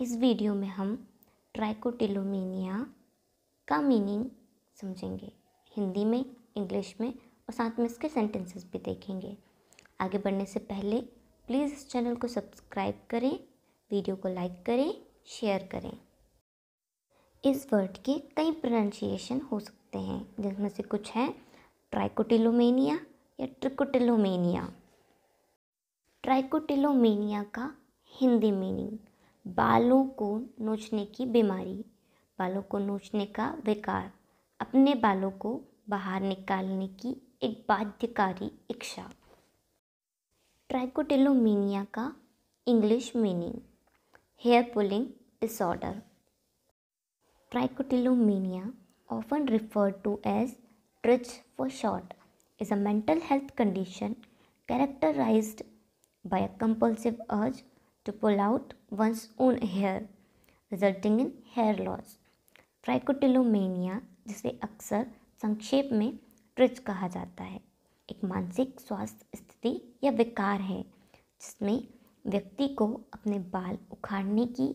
इस वीडियो में हम ट्राइकोटिलोमिया का मीनिंग समझेंगे हिंदी में इंग्लिश में और साथ में इसके सेंटेंसेस भी देखेंगे आगे बढ़ने से पहले प्लीज़ इस चैनल को सब्सक्राइब करें वीडियो को लाइक करें शेयर करें इस वर्ड के कई प्रोनाशिएशन हो सकते हैं जिसमें से कुछ हैं ट्राइकोटिलोमेनिया या ट्रिकोटिलोमेनिया ट्राइकोटिलोमेनिया का हिंदी मीनिंग बालों को नोचने की बीमारी बालों को नोचने का विकार अपने बालों को बाहर निकालने की एक बाध्यकारी इच्छा ट्राइकोटिलोमीनिया का English meaning hair pulling disorder trichotillomania often refer to as trich for short is a mental health condition characterized by a compulsive urge to pull out one's own hair, resulting in hair loss. Trichotillomania जिसे अक्सर संक्षेप में ट्रिच कहा जाता है एक मानसिक स्वास्थ्य स्थिति या विकार है जिसमें व्यक्ति को अपने बाल उखाड़ने की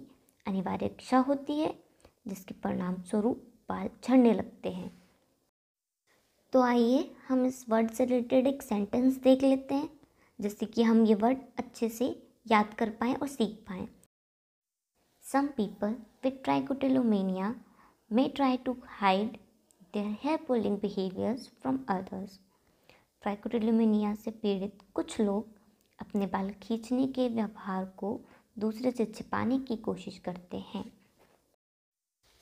अनिवार्य इच्छा होती है जिसके परिणाम स्वरूप बाल झड़ने लगते हैं तो आइए हम इस वर्ड से रिलेटेड एक सेंटेंस देख लेते हैं जिससे कि हम ये वर्ड अच्छे से याद कर पाएँ और सीख पाएँ some people with trichotillomania may try to hide their hair pulling behaviours from others trichotillomania से पीड़ित कुछ लोग अपने बाल खींचने के व्यवहार को दूसरे से छिपाने की कोशिश करते हैं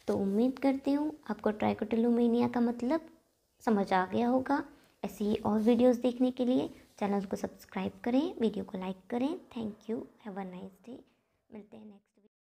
तो उम्मीद करती हूँ आपको ट्राइकोटिलोमेनिया का मतलब समझ आ गया होगा ऐसी ही और वीडियोस देखने के लिए चैनल को सब्सक्राइब करें वीडियो को लाइक करें thank you have a nice day मिलते हैं नेक्स्ट